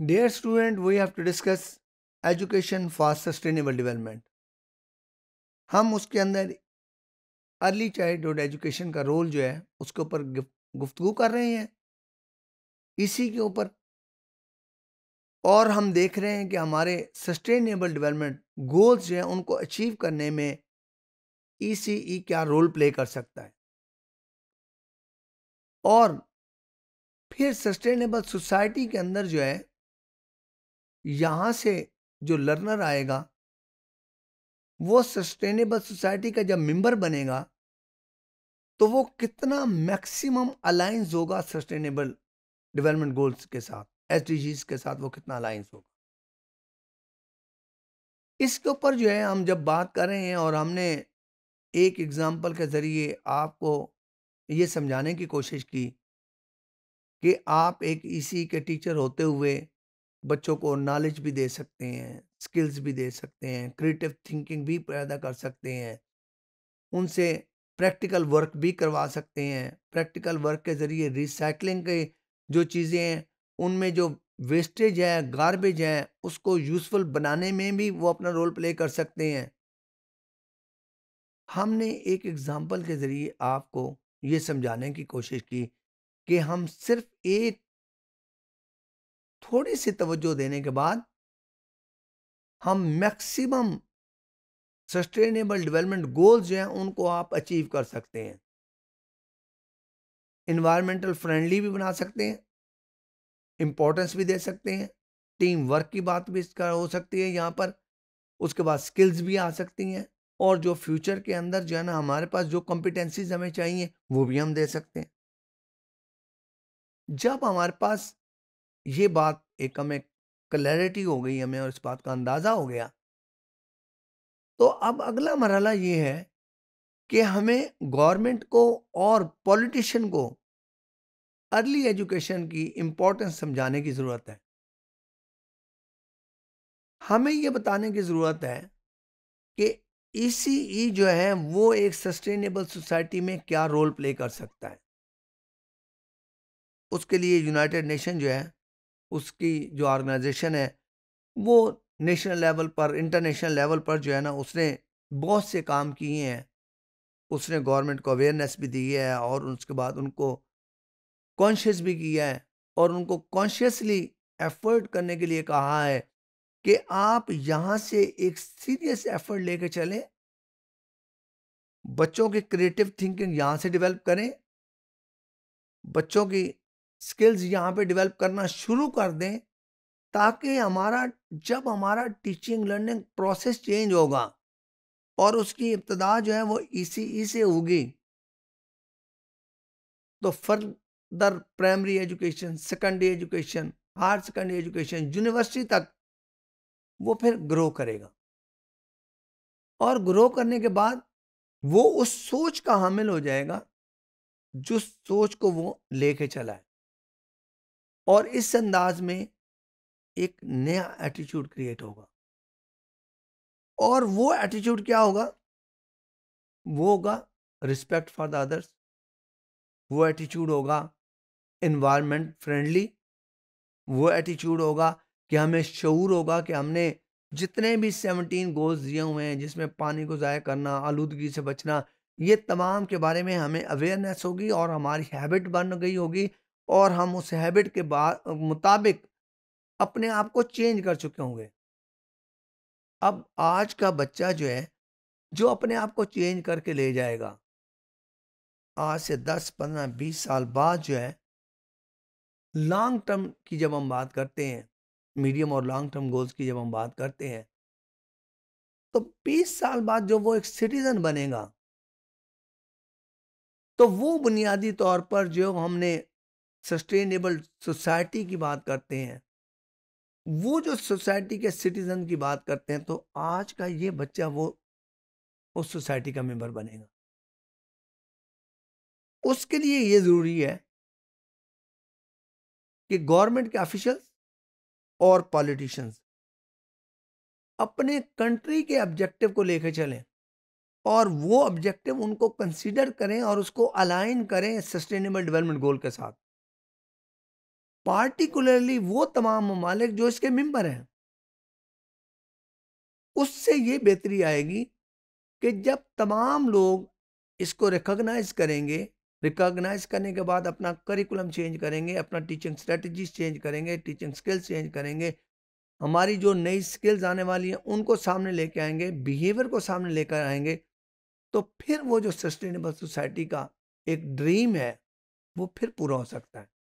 dear student we have to discuss education for sustainable development हम उसके अंदर early childhood education का role जो है उसके ऊपर गुफ्तु कर रहे हैं इसी के ऊपर और हम देख रहे हैं कि हमारे सस्टेनेबल डेवलपमेंट गोल्स जो हैं उनको अचीव करने में ई e e क्या रोल प्ले कर सकता है और फिर सस्टेनेबल सोसाइटी के अंदर जो है यहाँ से जो लर्नर आएगा वो सस्टेनेबल सोसाइटी का जब मेंबर बनेगा तो वो कितना मैक्सिमम अलाइंस होगा सस्टेनेबल डेवलपमेंट गोल्स के साथ एस के साथ वो कितना अलाइंस होगा इसके ऊपर जो है हम जब बात कर रहे हैं और हमने एक एग्ज़ाम्पल के ज़रिए आपको ये समझाने की कोशिश की कि आप एक ईसी के टीचर होते हुए बच्चों को नॉलेज भी दे सकते हैं स्किल्स भी दे सकते हैं क्रिएटिव थिंकिंग भी पैदा कर सकते हैं उनसे प्रैक्टिकल वर्क भी करवा सकते हैं प्रैक्टिकल वर्क के ज़रिए रिसाइकलिंग के जो चीज़ें हैं उनमें जो वेस्टेज है गारबेज है उसको यूज़फुल बनाने में भी वो अपना रोल प्ले कर सकते हैं हमने एक एग्ज़ाम्पल के ज़रिए आपको ये समझाने की कोशिश की कि हम सिर्फ एक थोड़ी सी तवज्जो देने के बाद हम मैक्सिमम सस्टेनेबल डेवलपमेंट गोल्स जो हैं उनको आप अचीव कर सकते हैं इन्वायरमेंटल फ्रेंडली भी बना सकते हैं इम्पोर्टेंस भी दे सकते हैं टीम वर्क की बात भी इसका हो सकती है यहाँ पर उसके बाद स्किल्स भी आ सकती हैं और जो फ्यूचर के अंदर जो है ना हमारे पास जो कॉम्पिटेंसीज हमें चाहिए वो भी हम दे सकते हैं जब हमारे पास ये बात एक हमें क्लैरिटी हो गई हमें और इस बात का अंदाज़ा हो गया तो अब अगला मरहला ये है कि हमें गवर्नमेंट को और पॉलिटिशियन को अर्ली एजुकेशन की इम्पोर्टेंस समझाने की ज़रूरत है हमें ये बताने की ज़रूरत है कि ई e e जो है वो एक सस्टेनेबल सोसाइटी में क्या रोल प्ले कर सकता है उसके लिए यूनाइटेड नेशन जो है उसकी जो ऑर्गेनाइजेशन है वो नेशनल लेवल पर इंटरनेशनल लेवल पर जो है ना उसने बहुत से काम किए हैं उसने गवर्नमेंट को अवेयरनेस भी दी है और उसके बाद उनको कॉन्शियस भी किया है और उनको कॉन्शियसली एफर्ट करने के लिए कहा है कि आप यहाँ से एक सीरियस एफर्ट लेके चलें बच्चों की क्रिएटिव थिंकिंग यहाँ से डेवलप करें बच्चों की स्किल्स यहाँ पे डेवलप करना शुरू कर दें ताकि हमारा जब हमारा टीचिंग लर्निंग प्रोसेस चेंज होगा और उसकी इब्तदा जो है वो ई से होगी तो further primary education secondary education higher secondary education university तक वो फिर ग्रो करेगा और ग्रो करने के बाद वो उस सोच का हामिल हो जाएगा जिस सोच को वो लेके चला है और इस अंदाज में एक नया एटीट्यूड क्रिएट होगा और वो एटीट्यूड क्या होगा वो होगा रिस्पेक्ट फॉर द अदर्स वो एटीट्यूड होगा इन्वायरमेंट फ्रेंडली वो एटीट्यूड होगा कि हमें शूर होगा कि हमने जितने भी सेवनटीन गोल्स दिए हुए हैं जिसमें पानी को ज़ाया करना आलूदगी से बचना ये तमाम के बारे में हमें अवेयरनेस होगी और हमारी हैबिट बन गई होगी और हम उस हैबिट के बाद मुताबिक अपने आप को चेंज कर चुके होंगे अब आज का बच्चा जो है जो अपने आप को चेंज करके ले जाएगा आज से दस पंद्रह बीस साल बाद जो है लॉन्ग टर्म की जब हम बात करते हैं मीडियम और लॉन्ग टर्म गोल्स की जब हम बात करते हैं तो 20 साल बाद जो वो एक सिटीजन बनेगा तो वो बुनियादी तौर पर जो हमने सस्टेनेबल सोसाइटी की बात करते हैं वो जो सोसाइटी के सिटीजन की बात करते हैं तो आज का ये बच्चा वो उस सोसाइटी का मेंबर बनेगा उसके लिए ये ज़रूरी है कि गवर्नमेंट के ऑफिशियल्स और पॉलिटिशियंस अपने कंट्री के ऑब्जेक्टिव को लेकर चलें और वो ऑब्जेक्टिव उनको कंसीडर करें और उसको अलाइन करें सस्टेनेबल डेवलपमेंट गोल के साथ पार्टिकुलरली वो तमाम ममालिक जो इसके मेंबर हैं उससे ये बेहतरी आएगी कि जब तमाम लोग इसको रिकॉग्नाइज करेंगे रिकॉग्नाइज करने के बाद अपना करिकुलम चेंज करेंगे अपना टीचिंग स्ट्रेटजीज चेंज करेंगे टीचिंग स्किल्स चेंज करेंगे हमारी जो नई स्किल्स आने वाली हैं उनको सामने लेके आएंगे बिहेवियर को सामने लेकर आएंगे तो फिर वो जो सस्टेनेबल सोसाइटी का एक ड्रीम है वो फिर पूरा हो सकता है